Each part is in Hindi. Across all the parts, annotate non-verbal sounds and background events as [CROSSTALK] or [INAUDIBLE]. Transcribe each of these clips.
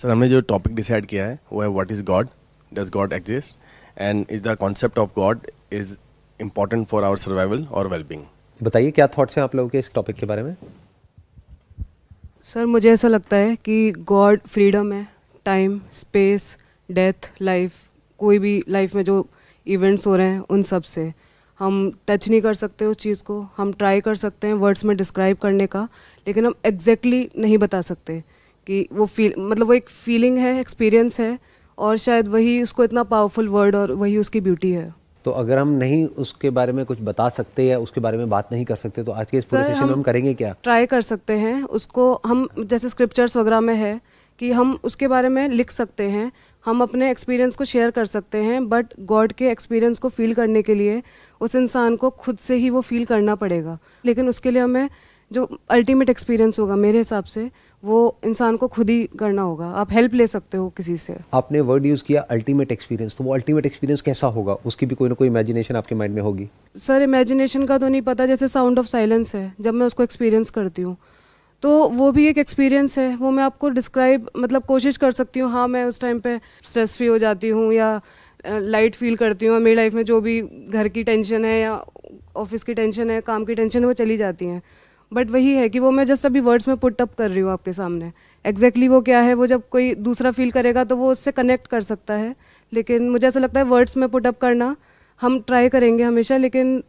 सर हमने जो टॉपिक डिसाइड किया है वो है what is God does God exist and is the concept of God is important for our survival और वेलबींग बताइए क्या थाट्स हैं आप लोगों के इस टॉपिक के बारे में सर मुझे ऐसा लगता है कि गॉड फ्रीडम है टाइम स्पेस डेथ लाइफ कोई भी लाइफ में जो इवेंट्स हो रहे हैं उन सब से हम टच नहीं कर सकते उस चीज़ को हम ट्राई कर सकते हैं वर्ड्स में डिस्क्राइब करने का लेकिन हम एग्जैक्टली exactly नहीं बता सकते कि वो फील मतलब वो एक फीलिंग है एक्सपीरियंस है और शायद वही उसको इतना पावरफुल वर्ड और वही उसकी ब्यूटी है तो अगर हम नहीं उसके बारे में कुछ बता सकते या उसके बारे में बात नहीं कर सकते तो आज के इस पूरे सेशन में हम करेंगे क्या ट्राई कर सकते हैं उसको हम जैसे स्क्रिप्चर्स वगैरह में है कि हम उसके बारे में लिख सकते हैं हम अपने एक्सपीरियंस को शेयर कर सकते हैं बट गॉड के एक्सपीरियंस को फील करने के लिए उस इंसान को खुद से ही वो फील करना पड़ेगा लेकिन उसके लिए हमें जो अल्टीमेट एक्सपीरियंस होगा मेरे हिसाब से वो इंसान को खुद ही करना होगा आप हेल्प ले सकते हो किसी से आपने वर्ड यूज़ किया अल्टीमेट एक्सपीरियंस तो वो अल्टीमेट एक्सपीरियंस कैसा होगा उसकी भी कोई ना कोई इमेजिनेशन आपके माइंड में होगी सर इमेजिनेशन का तो नहीं पता जैसे साउंड ऑफ साइलेंस है जब मैं उसको एक्सपीरियंस करती हूँ तो वो भी एक एक्सपीरियंस है वो मैं आपको डिस्क्राइब मतलब कोशिश कर सकती हूँ हाँ मैं उस टाइम पे स्ट्रेस फ्री हो जाती हूँ या लाइट फील करती हूँ मेरी लाइफ में जो भी घर की टेंशन है या ऑफिस की टेंशन है काम की टेंशन है वो चली जाती हैं बट वही है कि वो मैं जस्ट अभी वर्ड्स में पुट अप कर रही हूँ आपके सामने एग्जैक्टली exactly वो क्या है वो जब कोई दूसरा फील करेगा तो वो उससे कनेक्ट कर सकता है लेकिन मुझे ऐसा लगता है वर्ड्स में पुट अप करना हम ट्राई करेंगे हमेशा लेकिन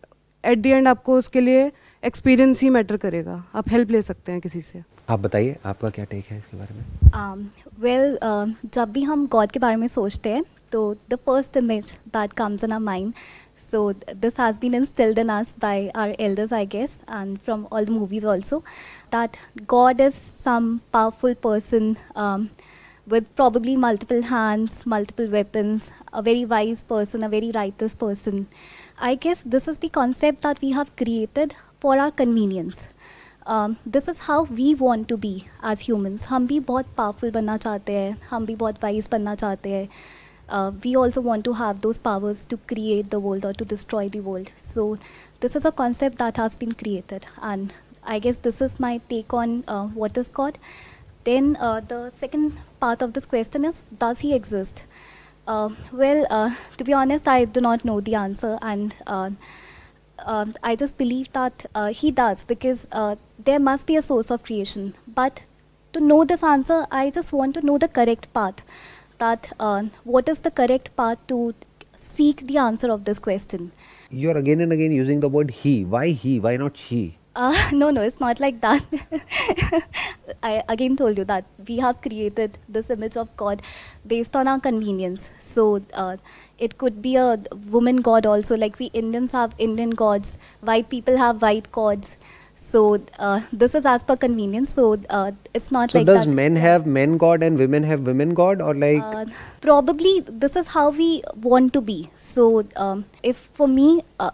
एट दी एंड आपको उसके लिए एक्सपीरियंस ही मैटर करेगा आप हेल्प ले सकते हैं किसी से आप बताइए आपका क्या टेक है इसके बारे में वेल um, well, uh, जब भी हम गॉड के बारे में सोचते हैं तो the first image that comes in our mind So th this has been instilled in us by our elders, I guess, and from all the movies also, that God is some powerful person um, with probably multiple hands, multiple weapons, a very wise person, a very righteous person. I guess this is the concept that we have created for our convenience. Um, is how we want to be as humans. हम भी बहुत पावरफुल बनना चाहते हैं हम भी बहुत वाइज बनना चाहते हैं uh, we also want to have those powers to create the world or to destroy the world. So this is a concept that has been created, and I guess this is my take on uh, what is God. Then uh, the second part of this question is, does he exist? Uh, well, uh, to be honest, I do not know the answer, and uh, um, I just believe that he does because there must be a source of creation. But to know this answer, I just want to know the correct path that uh, what is the correct path to seek the answer of this question. You are again and again using the word he. Why he? Why not she? Uh, [LAUGHS] no, no, it's not like that. [LAUGHS] I again told you that we have created this image of God based on our convenience. So uh, it could be a woman God also, like we Indians have Indian gods, white people have white gods. So uh, this is as per convenience. So uh, it's not so like. So does that. men have men god and women have women god, or like? Uh, probably this is how we want to be. So um, if for me, uh,